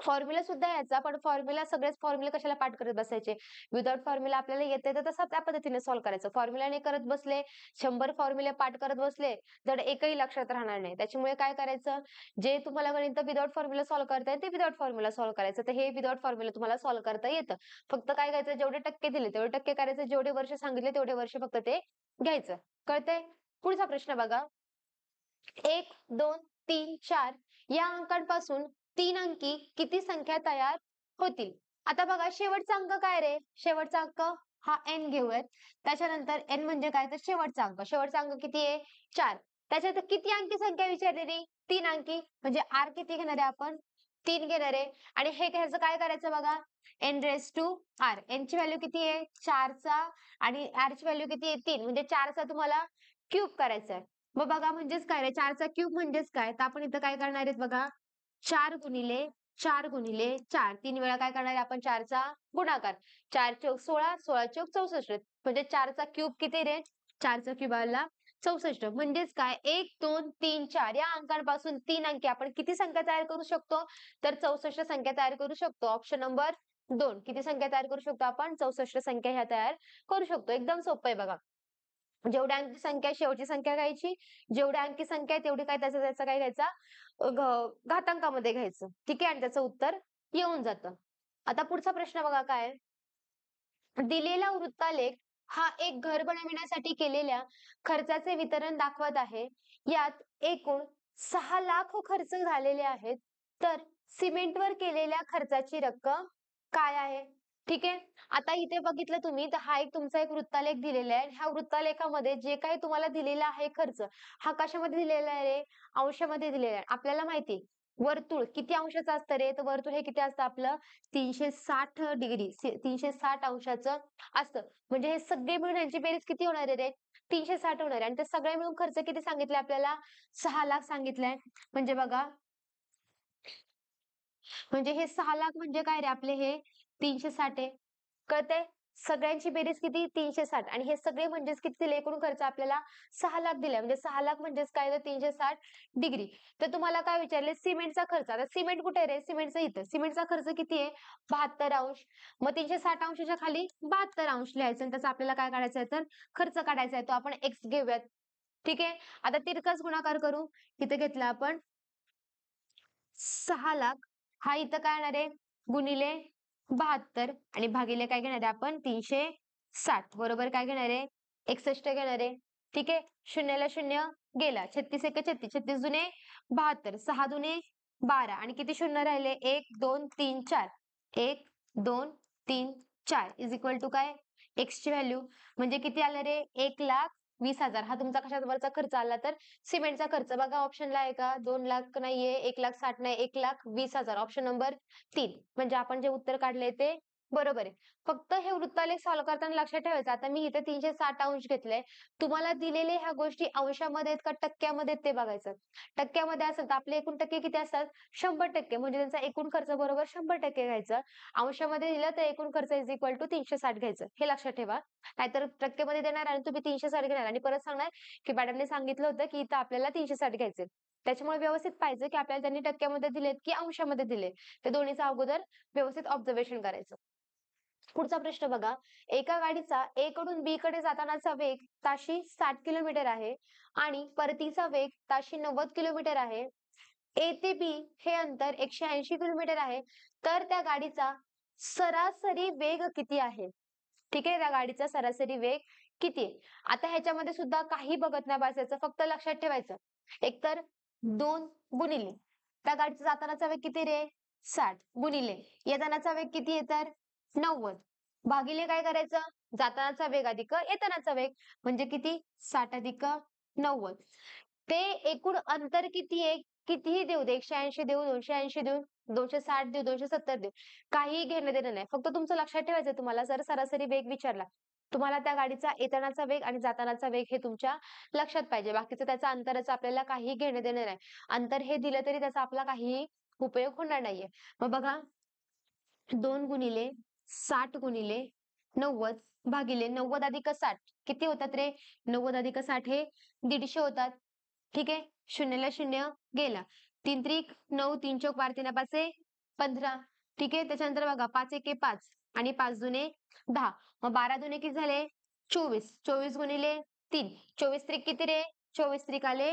फॉर्म्युला सुद्धा यायचा पण फॉर्म्युला सगळेच फॉर्म्युला कशाला पाठ करत बसायचे विदाउट फॉर्म्युला आपल्याला येते तर तसा त्या पद्धतीने सॉल्व्ह करायचं फॉर्म्युलाने करत बसले शंभर फॉर्म्युले पाठ करत बसले तर एकही लक्षात राहणार नाही त्याच्यामुळे काय करायचं जे तुम्हाला गणित विदाउट फॉर्म्युला सॉल्व्ह करता येते ते विदाउट फॉर्म्युला सॉल्व्ह करायचं तर हे विदाउट फॉर्म्युला तुम्हाला सॉल्व्ह करता येतं फक्त काय करायचं जेवढे टक्के दिले तेवढे टक्के करायचं जेवढे वर्ष सांगितले तेवढे वर्ष फक्त ते घ्यायचं कळतंय पुढचा प्रश्न बघा एक दोन तीन चार या अंकांपासून तीन अंकी किती संख्या तयार होतील आता बघा शेवटचा अंक काय रे शेवटचा अंक हा एन घेऊयात त्याच्यानंतर एन म्हणजे काय तर शेवटचा अंक शेवटचा अंक किती आहे चार त्याच्यात किती अंकी संख्या विचारलेली तीन अंकी म्हणजे आर किती घेणार आहे आपण तीन घेणार आहे आणि हे घ्यायचं काय करायचं बघा N raise to R N ची व्हॅल्यू किती आहे चारचा आणि आर ची व्हॅल्यू किती आहे तीन म्हणजे चारचा तुम्हाला क्यूब करायचा आहे मग बघा म्हणजेच काय रे चारचा क्यूब म्हणजेच काय तर आपण इथं काय करणार आहेत बघा चार गुणिले चार गुणिले चार तीन वेळा काय करणार आहे आपण चारचा गुणाकार चार चौक सोळा सोळा चौक चौसष्ट म्हणजे चारचा क्यूब किती रे चारचा क्यूब आला चौसष्ट म्हणजेच काय एक दोन तीन चार या अंकांपासून तीन अंकी आपण किती संख्या तयार करू शकतो तर चौसष्ट संख्या तयार करू शकतो ऑप्शन नंबर दोन किती संख्या तयार करू शकतो आपण चौसष्ट संख्या ह्या तयार करू शकतो एकदम सोपं आहे बघा जेवढ्या अंकी संख्या शेवटची संख्या घ्यायची जेवढ्या अंकी संख्या आहे तेवढी काय त्याचा त्याचा काय घ्यायचा घातांकामध्ये घ्यायचं ठीक आहे आणि त्याचं उत्तर येऊन जातं आता पुढचा प्रश्न बघा काय दिलेला वृत्तालेख हा एक घर बनविण्यासाठी केलेल्या खर्चाचे वितरण दाखवत आहे यात एकूण सहा लाख खर्च झालेले आहेत तर सिमेंटवर केलेल्या खर्चाची रक्कम काय आहे ठीक आहे आता इथे बघितलं तुम्ही तर हा एक तुमचा एक वृत्तालेख दिलेला आहे ह्या वृत्तालेखामध्ये जे काही तुम्हाला दिलेला आहे खर्च हा कशामध्ये दिलेला आहे रे अंशामध्ये दिलेला आहे आपल्याला माहिती वर्तुळ किती अंशाचं असतं रे तर वर्तुळ हे किती असतं आपलं तीनशे साठ डिग्री तीनशे साठ अंशाचं असतं म्हणजे हे सगळे मिळून यांची बेरीज किती होणार आहे रे तीनशे साठ होणार आहे आणि ते सगळे मिळून खर्च किती सांगितले आपल्याला सहा लाख सांगितलंय म्हणजे बघा म्हणजे हे सहा लाख म्हणजे काय रे आपले हे तीनशे साठ आहे कळतंय सगळ्यांची बेरीज किती तीनशे साठ आणि हे सगळे म्हणजेच किती दिले एकूण खर्च आपल्याला सहा लाख दिला म्हणजे सहा लाख म्हणजेच काय तीनशे साठ डिग्री तर तुम्हाला काय विचारले सिमेंटचा खर्च आता सिमेंट कुठे रे सिमेंटचा इथं सिमेंटचा खर्च किती आहे बहात्तर अंश मग तीनशे साठ अंशाच्या खाली बहात्तर अंश लिहायचं आणि त्याचा आपल्याला काय काढायचा आहे तर खर्च काढायचा आहे तो आपण एक्स घेऊयात ठीक आहे आता तिरकस गुणाकार करू इथं घेतला आपण सहा लाख हा इथं काय येणार आहे गुणिले बहात्तर आणि भागिले काय घेणार आहे आपण तीनशे साठ बरोबर काय घेणार आहे एकसष्ट घेणार आहे ठीक आहे शून्याला शून्य गेला छत्तीस एक छत्तीस छत्तीस जुने बहात्तर सहा जुने बारा आणि किती शून्य राहिले एक दोन तीन चार एक दोन तीन चार इज इक्वल टू काय एक्सची व्हॅल्यू म्हणजे किती आलं रे एक लाख वीस हजार हा तुमचा कशावरचा खर्च आला तर सिमेंटचा खर्च बघा ऑप्शनला आहे का दोन लाख नाहीये एक लाख साठ नाही एक लाख वीस हजार ऑप्शन नंबर तीन म्हणजे आपण जे उत्तर काढले ते बरोबर आहे. फक्त हे वृत्तालेख सॉल्व्ह करताना लक्षात ठेवायचं आता मी इथे तीनशे साठ अंश घेतले. तुम्हाला दिलेले ह्या गोष्टी अंशामध्ये आहेत का टक्क्यामध्ये ते बघायचं. टक्क्यामध्ये असेल तर आपले एकूण टक्के किती असतात शंभर टक्के म्हणजे त्यांचा एकूण खर्च बरोबर शंभर टक्के घ्यायचं. अंशामध्ये दिलं तर एकूण खर्च इज इक्वल टू तीनशे साठ घ्यायचं हे लक्षात ठेवा. नाहीतर टक्केमध्ये देणार आणि तुम्ही तीनशे साठ घेणार आणि परत सांगणार की मॅडमने सांगितलं होतं की इथं आपल्याला तीनशे साठ घ्यायचे. त्याच्यामुळे व्यवस्थित पाहिजे की आपल्याला त्यांनी टक्क्यामध्ये दिलेत की अंशामध्ये दिले. ते दोन्हीचा अगोदर व्यवस्थित ऑब्झर्वेशन करायचं. पुढचा प्रश्न बघा एका गाडीचा ए कडून बी कडे जातानाचा वेग ताशी साठ किलोमीटर आहे आणि परतीचा वेग ताशी नव्वद किलोमीटर आहे ए ते बी हे अंतर एकशे ऐंशी किलोमीटर आहे तर त्या गाडीचा सरासरी वेग किती आहे ठीक आहे त्या गाडीचा सरासरी वेग किती आता ह्याच्यामध्ये सुद्धा काही बघत नाही बसायचं फक्त लक्षात ठेवायचं एकतर दोन गुणिले त्या गाडीचा जातानाचा वेग किती रे साठ गुणिले येतानाचा वेग किती आहे तर नव्वद भागिले काय करायचं जातानाचा वेग अधिक येतानाचा वेग म्हणजे किती साठ अधिक नव्वद ते एकूण अंतर किती आहे कितीही देऊ दे एकशे ऐंशी देऊ दोनशे ऐंशी देऊ दोनशे साठ देऊ दोनशे सत्तर देऊ काहीही घेणं देणं नाही फक्त तुमचं लक्षात ठेवायचं तुम्हाला जर सरासरी वेग विचारला तुम्हाला त्या गाडीचा येतानाचा वेग आणि जातानाचा वेग हे तुमच्या लक्षात पाहिजे बाकीचं त्याचा अंतराचं आपल्याला काही घेणं देणं नाही अंतर हे दिलं तरी त्याचा आपला काही उपयोग होणार नाहीये मग बघा दोन गुणिले साठ गुणिले नव्वद भागिले नव्वद अधिक साठ किती होतात रे नव्वद अधिक साठ हे दीडशे होतात ठीक आहे शून्यला शून्य गेला तीन त्रिक नऊ तीन चौक बार तीन पंधरा ठीक आहे त्याच्यानंतर बघा पाच एक पाच आणि पाच जुने दहा मग बारा जुने किती झाले चोवीस चोवीस गुणिले तीन चोवीस त्रिक किती रे चोवीस त्रिक आले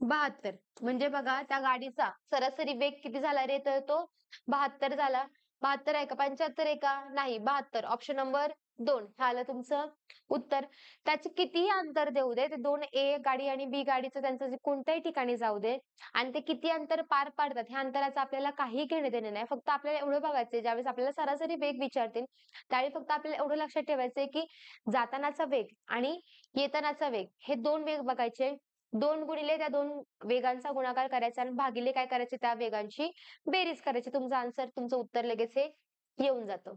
बहात्तर म्हणजे बघा त्या गाडीचा सरासरी वेग किती झाला रे तर तो बहात्तर झाला बहात्तर आहे का पंच्याहत्तर आहे का नाही बहात्तर ऑप्शन नंबर दोन हे तुमचं उत्तर त्याचे कितीही अंतर देऊ दे ते दोन ए गाडी आणि बी गाडीचं त्यांचं कोणत्याही ठिकाणी जाऊ दे आणि ते किती अंतर पार पाडतात ह्या अंतराचं आपल्याला काही घेणे देणे नाही फक्त आपल्याला एवढं बघायचंय ज्यावेळेस आपल्याला सरासरी वेग विचारतील त्यावेळी फक्त आपल्याला एवढं लक्षात ठेवायचंय की जातानाचा वेग आणि येतानाचा वेग हे दोन वेग बघायचे दोन गुणिले त्या दोन वेगांचा गुणाकार करायचा आणि भागिले काय करायचे त्या वेगांची बेरीज करायची तुमचा आन्सर तुमचं उत्तर लगेच हे येऊन जातो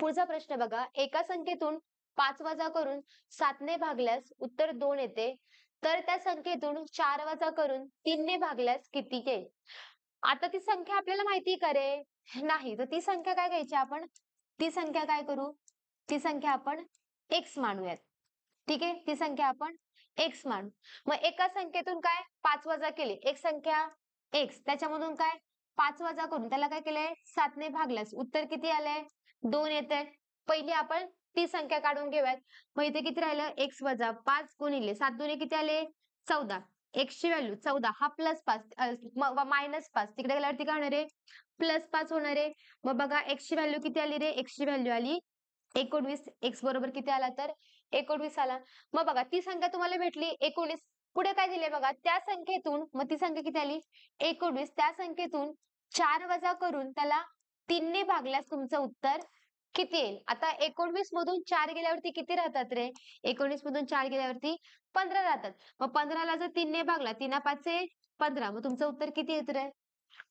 पुढचा प्रश्न बघा एका संख्येतून पाच वजा करून सातने भागल्यास उत्तर दोन येते तर त्या संख्येतून चार वजा करून तीनने भागल्यास किती येईल आता ती संख्या आपल्याला माहिती करे नाही तर ती संख्या काय घ्यायची आपण ती संख्या काय करू ती संख्या आपण एक्स मानूयात ठीक आहे ती संख्या आपण एक्स मानू मग एका संख्येतून काय पाच वजा केले एक संख्या एक्स त्याच्यामधून काय पाच वजा करून त्याला काय केलंय सातने भागल्यास उत्तर किती आलंय दोन येत आहे पहिली आपण ती संख्या काढून घेऊयात मग इथे किती राहिलं एक्स वजा पाच गुणिले सात दोन्ही किती आले चौदा ची व्हॅल्यू चौदा हा प्लस पाच मायनस पाच तिकडे गेल्यावरती काय होणार आहे प्लस पाच होणार आहे मग बघा एकशे व्हॅल्यू किती आली रे ची व्हॅल्यू आली एकोणवीस एक्स बरोबर किती आला तर आला मग बघा ती संख्या तुम्हाला भेटली एकोणीस पुढे काय दिले बघा त्या संख्येतून मग ती संख्या किती आली एकोणवीस त्या संख्येतून चार वजा करून त्याला तीनने भागल्यास तुमचं उत्तर किती येईल आता एकोणवीस मधून चार गेल्यावरती किती राहतात रे एकोणवीस मधून चार गेल्यावरती पंधरा राहतात मग पंधराला जर तीनने भागला तीना पाचशे पंधरा मग तुमचं उत्तर किती येत रे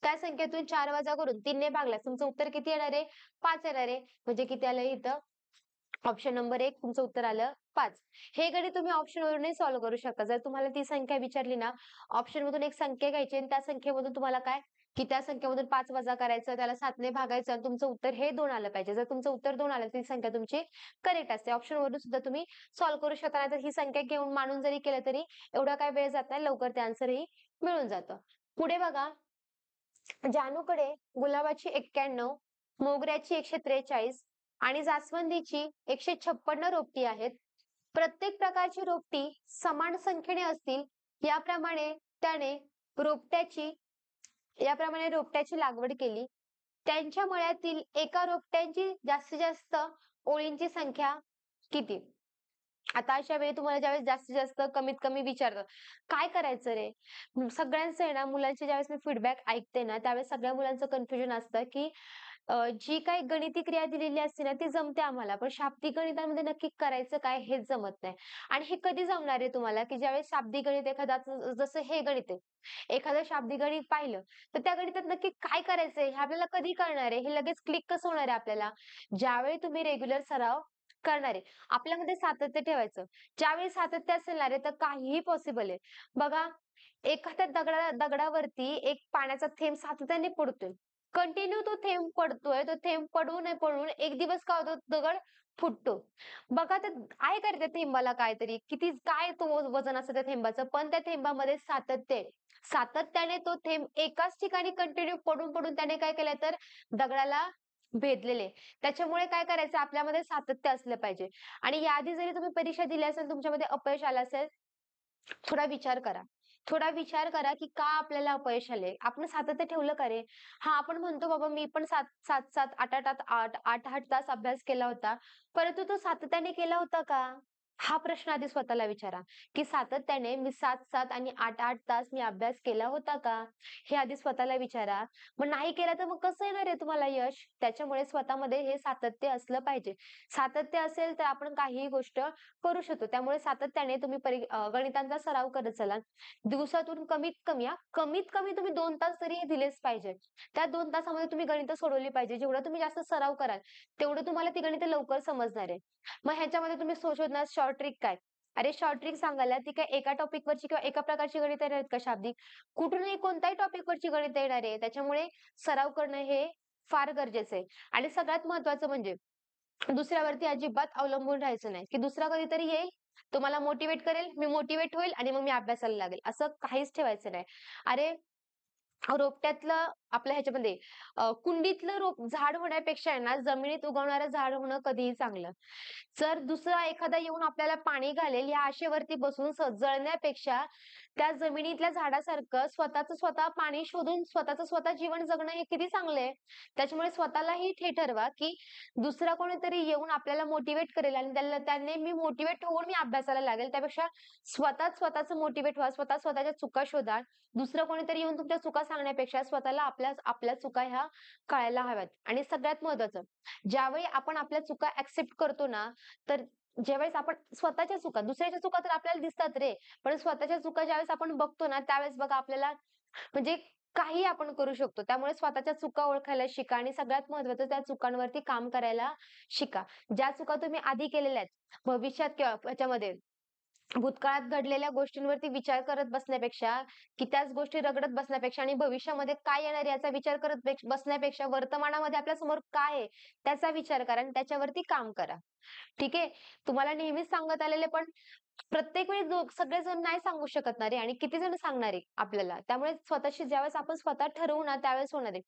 त्या संख्येतून चार वजा करून तीनने भागल्यास तुमचं उत्तर किती येणार आहे पाच येणार आहे म्हणजे किती आलं इथं ऑप्शन नंबर एक तुमचं उत्तर आलं पाच हे गणित तुम्ही ऑप्शन ऑप्शनवरूनही सॉल्व्ह करू शकता जर तुम्हाला ती संख्या विचारली ना ऑप्शन मधून एक संख्या घ्यायची आणि त्या संख्येमधून तुम्हाला काय की त्या संख्येमधून पाच वजा करायचं त्याला सातने भागायचं आणि तुमचं उत्तर हे दोन आलं पाहिजे जर तुमचं उत्तर दोन आलं तर संख्या तुमची करेक्ट असते वरून सुद्धा तुम्ही सॉल्व्ह करू शकता नाही तर ही संख्या घेऊन मानून जरी केलं तरी एवढा काय वेळ जात नाही लवकर ते आन्सरही मिळून जातं पुढे बघा जानूकडे गुलाबाची एक्क्याण्णव मोगऱ्याची एकशे त्रेचाळीस आणि जास्वंदीची एकशे छप्पन रोपटी आहेत प्रत्येक प्रकारची रोपटी समान संख्येने असतील याप्रमाणे त्याने रोपट्याची याप्रमाणे रोपट्याची लागवड केली त्यांच्या मळ्यातील एका रोपट्यांची जास्तीत जास्त ओळींची संख्या किती आता अशा वेळी तुम्हाला ज्यावेळेस जास्तीत जास्त कमीत कमी विचारतो काय करायचं रे सगळ्यांचं आहे ना मुलांचे ज्यावेळेस मी फीडबॅक ऐकते ना त्यावेळेस सगळ्या मुलांचं कन्फ्युजन असतं की जी काही गणिती क्रिया दिलेली असते ना ती जमते आम्हाला पण शाब्दिक गणितामध्ये नक्की करायचं काय हेच जमत नाही आणि हे कधी जमणार आहे तुम्हाला की ज्यावेळेस शाब्दिक गणित एखादा जसं हे गणित आहे एखादं शाब्दिक गणित पाहिलं तर त्या गणितात नक्की काय करायचंय हे आपल्याला कधी करणार आहे हे लगेच क्लिक कसं होणार आहे आपल्याला ज्यावेळी तुम्ही रेग्युलर सराव करणारे आपल्यामध्ये सातत्य ठेवायचं ज्यावेळी सातत्य असणार आहे तर काहीही पॉसिबल आहे बघा एखाद्या दगडा दगडावरती एक पाण्याचा थेंब सातत्याने पडतोय कंटिन्यू तो थेंब पडतोय तो थेंब पडून पडून एक दिवस काय होतो दगड फुटतो बघा तर आहे का त्या थेंबाला काहीतरी किती काय तो वजन असतं त्या थेंबाचं पण त्या थेंबामध्ये सातत्य सातत्याने तो थेंब एकाच ठिकाणी कंटिन्यू पडून पडून त्याने काय केलंय तर दगडाला भेदलेले त्याच्यामुळे काय करायचं आपल्यामध्ये सातत्य असलं पाहिजे आणि याआधी जरी तुम्ही परीक्षा दिली असेल तुमच्यामध्ये अपयश आलं असेल थोडा विचार करा थोडा विचार करा की का आपल्याला अपयश आले आपण सातत्य ठेवलं का रे हा आपण म्हणतो बाबा मी पण सात सात सात आठ आठ आठ आठ आठ आठ तास अभ्यास केला होता परंतु तो सातत्याने केला होता का हा प्रश्न आधी स्वतःला विचारा की सातत्याने मी सात सात आणि आठ आठ तास मी अभ्यास केला होता का हे आधी स्वतःला विचारा मग नाही केला तर मग कसं येणार आहे तुम्हाला यश त्याच्यामुळे स्वतःमध्ये हे सातत्य असलं पाहिजे सातत्य असेल तर आपण काहीही गोष्ट करू शकतो त्यामुळे सातत्याने तुम्ही गणितांचा सराव करत चला दिवसातून कमीत कमी या कमीत कमी तुम्ही दोन तास तरी हे दिलेच पाहिजे त्या दोन तासामध्ये तुम्ही गणित सोडवली पाहिजे जेवढं तुम्ही जास्त सराव कराल तेवढं तुम्हाला ती गणित लवकर समजणार आहे मग ह्याच्यामध्ये तुम्ही शोधणार शॉर्ट शॉर्ट ट्रिक काय अरे शॉर्ट ट्रिक सांगायला ती काय एका टॉपिकवरची किंवा एका प्रकारची गणित येणार आहेत का शाब्दिक कुठूनही कोणत्याही टॉपिकवरची गणित येणार आहे त्याच्यामुळे सराव करणं हे फार गरजेचं आहे आणि सगळ्यात महत्वाचं म्हणजे दुसऱ्यावरती अजिबात अवलंबून राहायचं नाही की दुसरा कधीतरी येईल तो मला मोटिवेट करेल मी मोटिवेट होईल आणि मग मी अभ्यासाला लागेल असं काहीच ठेवायचं नाही अरे रोपट्यातलं आपल्या ह्याच्यामध्ये कुंडीतलं रोप झाड होण्यापेक्षा आहे ना जमिनीत उगवणारं झाड होणं कधीही चांगलं जर दुसरा एखादा येऊन आपल्याला पाणी घालेल या आशेवरती बसून सजळण्यापेक्षा त्या जमिनीतल्या झाडासारखं स्वतःच स्वतः पाणी शोधून स्वतःच स्वतः जीवन जगणं हे किती चांगलं आहे त्याच्यामुळे स्वतःलाही हे ठरवा की दुसरा कोणीतरी येऊन आपल्याला मोटिवेट करेल आणि त्याला त्याने मी मोटिवेट होऊन मी अभ्यासाला लागेल त्यापेक्षा स्वतःच स्वतःच मोटिवेट व्हा स्वतः स्वतःच्या चुका शोधा दुसरं कोणीतरी येऊन तुमच्या चुका सांगण्यापेक्षा स्वतःला आपल्या आपल्या चुका ह्या कळायला हव्यात आणि सगळ्यात महत्वाचं ज्यावेळी आपण आपल्या चुका ऍक्सेप्ट करतो ना तर ज्यावेळेस आपण स्वतःच्या चुका दुसऱ्याच्या चुका तर आपल्याला दिसतात रे पण स्वतःच्या चुका ज्यावेळेस आपण बघतो ना त्यावेळेस बघा आपल्याला म्हणजे काही आपण करू शकतो त्यामुळे स्वतःच्या चुका ओळखायला शिका आणि सगळ्यात महत्वाचं त्या चुकांवरती काम करायला शिका ज्या चुका तुम्ही आधी केलेल्या आहेत भविष्यात किंवा याच्यामध्ये भूतकाळात घडलेल्या गोष्टींवरती विचार करत बसण्यापेक्षा कि त्याच गोष्टी रगडत बसण्यापेक्षा आणि भविष्यामध्ये काय येणार याचा विचार करत बसण्यापेक्षा वर्तमानामध्ये आपल्या समोर काय आहे त्याचा विचार करा आणि त्याच्यावरती काम करा ठीक आहे तुम्हाला नेहमीच सांगत आलेले पण प्रत्येक वेळी सगळेजण नाही सांगू शकत ना रे आणि किती जण सांगणार आहे आपल्याला त्यामुळे स्वतःशी ज्यावेळेस आपण स्वतः ठरवू ना त्यावेळेस होणार आहे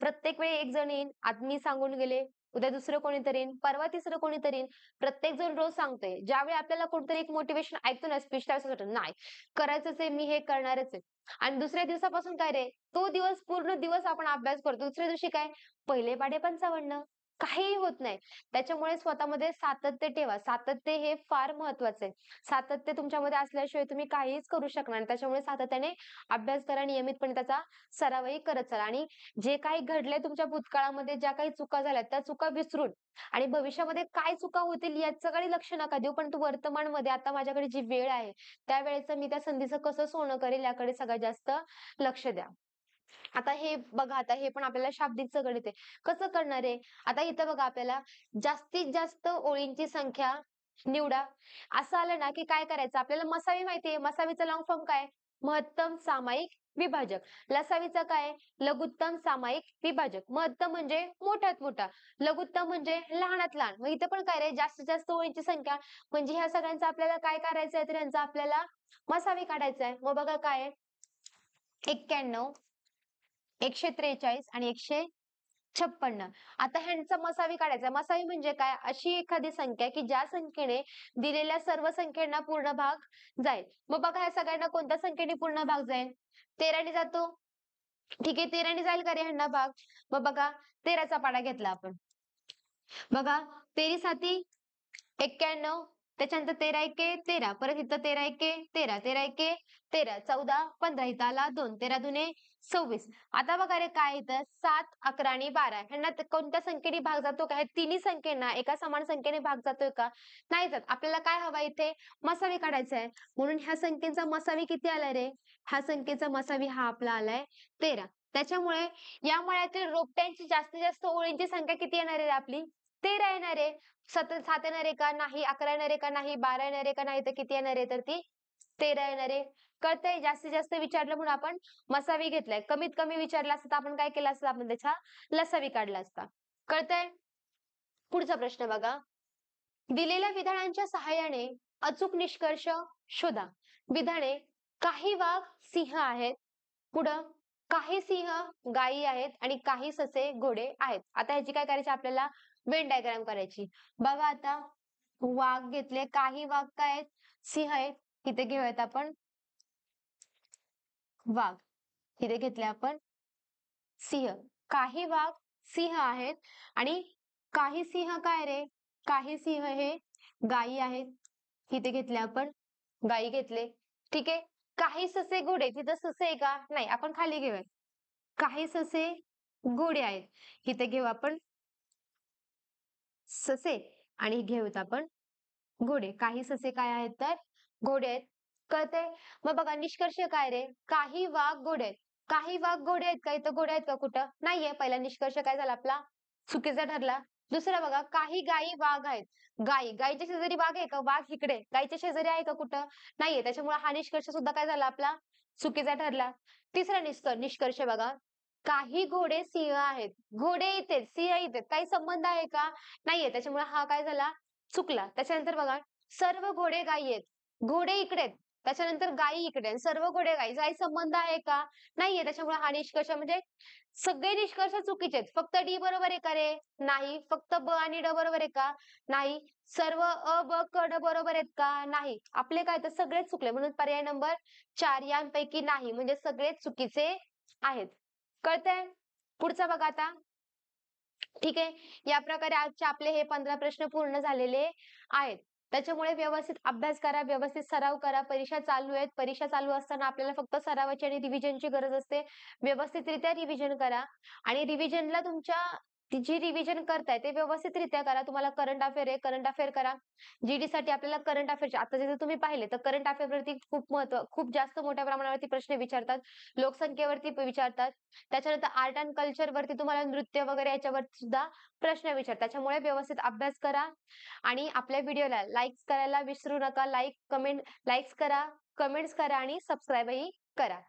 प्रत्येक वेळी एक जण येईन आत्मी मी सांगून गेले उद्या दुसरं कोणीतरी येईन परवा तिसरं कोणीतरी येईन प्रत्येक जण रोज सांगतोय ज्यावेळी आपल्याला कोणतरी एक मोटिवेशन ऐकतो ना स्पीच त्यावेळेस नाही करायचंच आहे मी हे करणारच आहे आणि दुसऱ्या दिवसापासून काय रे तो दिवस पूर्ण दिवस आपण अभ्यास करतो दुसऱ्या दिवशी काय पहिले पण पंचावन्न काहीही होत नाही त्याच्यामुळे स्वतःमध्ये सातत्य ठेवा सातत्य हे फार महत्वाचं आहे सातत्य तुमच्यामध्ये असल्याशिवाय तुम्ही काहीच करू शकणार त्याच्यामुळे सातत्याने अभ्यास करा नियमितपणे त्याचा सरावही करत चला आणि जे काही घडले तुमच्या भूतकाळामध्ये ज्या काही चुका झाल्या त्या चुका विसरून आणि भविष्यामध्ये काय चुका होतील काही लक्ष नका देऊ पण तू वर्तमानमध्ये आता माझ्याकडे जी वेळ आहे त्या वेळेचं मी त्या संधीचं कसं सोनं करेल याकडे सगळ्यात जास्त लक्ष द्या आता हे बघा आता हे पण आपल्याला शाब्दिक गणित येते कसं करणार आहे आता इथं बघा आपल्याला जास्तीत जास्त ओळींची संख्या निवडा असं आलं ना की काय करायचं आपल्याला मसावी माहितीये मसावीचा लॉंग फॉर्म काय महत्तम सामायिक विभाजक लसावीचा काय लघुत्तम सामायिक विभाजक महत्तम म्हणजे मोठ्यात मोठा लघुत्तम म्हणजे लहानात लहान मग इथं पण काय रे जास्तीत जास्त ओळींची संख्या म्हणजे ह्या सगळ्यांचा आपल्याला काय करायचं आहे तर यांचा आपल्याला मसावी काढायचा आहे मग बघा काय एक्क्याण्णव एकशे त्रेचाळीस आणि एकशे छप्पन्न आता ह्यांचा मसावी काढायचा मसावी म्हणजे काय अशी एखादी संख्या की ज्या संख्येने दिलेल्या सर्व संख्येना पूर्ण भाग जाईल मग बघा या सगळ्यांना कोणत्या संख्येने पूर्ण भाग जाईल तेराने जातो ठीक आहे तेराने जाईल का रे ह्यांना भाग मग बघा तेराचा पाडा घेतला आपण बघा तेरी साती एक्क्याण्णव त्याच्यानंतर तेरा एके तेरा परत इथं तेरा एके तेरा तेरा एके तेरा चौदा पंधरा इथं आला दोन तेरा दुने सव्वीस आता बघा रे काय येतं सात अकरा आणि बारा ह्यांना कोणत्या संख्येने भाग जातो का तिन्ही संख्येना एका समान संख्येने भाग जातोय का नाही जात आपल्याला काय हवा इथे मसावी काढायचा आहे म्हणून ह्या संख्येचा मसावी किती आलाय रे ह्या संख्येचा मसावी हा आपला आलाय तेरा त्याच्यामुळे या मळ्यातील रोपट्यांची जास्तीत जास्त ओळींची संख्या किती येणार आहे आपली तेरा येणार आहे सत सात येणार आहे का नाही अकरा येणार आहे का नाही बारा येणार आहे का नाही तर किती येणार आहे तर ती तेरा येणार आहे कळतंय जास्तीत जास्त विचारलं म्हणून आपण मसावी घेतलाय कमीत कमी विचारला असता आपण काय केलं असतं आपण त्याच्या लसावी काढला असता कळतंय पुढचा प्रश्न बघा दिलेल्या विधानांच्या सहाय्याने अचूक निष्कर्ष शोधा विधाने काही वाघ सिंह आहेत पुढं काही सिंह गायी आहेत आणि काही ससे घोडे आहेत आता ह्याची काय करायची आपल्याला वेन डायग्राम करायची बघा आता वाघ घेतले काही वाघ काय आहेत सिंह आहेत इथे घेऊयात आपण वाघ इथे घेतले आपण सिंह काही वाघ सिंह आहेत आणि काही सिंह काय रे काही सिंह हे गायी आहेत इथे घेतले आपण गायी घेतले ठीक आहे काही ससे घोडे तिथं ससे का नाही आपण खाली घेऊया काही ससे घोडे आहेत इथे घेऊ आपण ससे आणि घेऊत आपण घोडे काही ससे काय आहेत तर घोडे आहेत कळते मग बघा निष्कर्ष काय रे काही वाघ घोडे आहेत काही वाघ घोडे आहेत का इथं घोडे आहेत का कुठं नाहीये पहिला निष्कर्ष काय झाला आपला चुकीचा ठरला दुसरा बघा काही गायी वाघ आहेत गायी गायीच्या शेजारी वाघ आहे का वाघ इकडे गायीच्या शेजारी आहे का कुठं नाहीये त्याच्यामुळे हा निष्कर्ष सुद्धा काय झाला आपला चुकीचा ठरला तिसरा निष्कर्ष निष्कर्ष बघा काही घोडे सिंह आहेत घोडे इथे सिंह इथे काही संबंध आहे का नाहीये त्याच्यामुळे हा काय झाला चुकला त्याच्यानंतर बघा सर्व घोडे गायी आहेत घोडे इकडे त्याच्यानंतर गायी इकडे सर्व घोडे गाई गाई संबंध आहे का नाहीये त्याच्यामुळे हा निष्कर्ष म्हणजे सगळे निष्कर्ष चुकीचे आहेत फक्त डी बरोबर आहे का रे नाही फक्त ब आणि ड बरोबर आहे का नाही सर्व अ ब क ड बरोबर आहेत का नाही आपले काय तर सगळेच चुकले म्हणून पर्याय नंबर चार यांपैकी नाही म्हणजे सगळेच चुकीचे आहेत कळतंय पुढचा बघा आता ठीक आहे या प्रकारे आजचे आपले हे पंधरा प्रश्न पूर्ण झालेले आहेत त्याच्यामुळे व्यवस्थित अभ्यास करा व्यवस्थित सराव करा परीक्षा चालू आहेत परीक्षा चालू असताना आपल्याला फक्त सरावाची आणि रिव्हिजनची गरज असते व्यवस्थितरित्या रिव्हिजन करा आणि रिव्हिजनला तुमच्या ती जी रिव्हिजन करताय ते व्यवस्थितरित्या करा तुम्हाला करंट अफेअर आहे करंट अफेअर करा जीडी साठी आपल्याला करंट अफेअर आता जर तुम्ही पाहिले तर करंट अफेअरवरती खूप महत्व खूप जास्त मोठ्या प्रमाणावरती प्रश्न विचारतात लोकसंख्येवरती विचारतात त्याच्यानंतर आर्ट अँड कल्चर वरती तुम्हाला नृत्य वगैरे याच्यावर सुद्धा प्रश्न विचारतात त्याच्यामुळे व्यवस्थित अभ्यास करा आणि आपल्या व्हिडिओला लाईक्स करायला विसरू नका लाईक कमेंट लाईक्स करा कमेंट्स करा आणि सबस्क्राईबही करा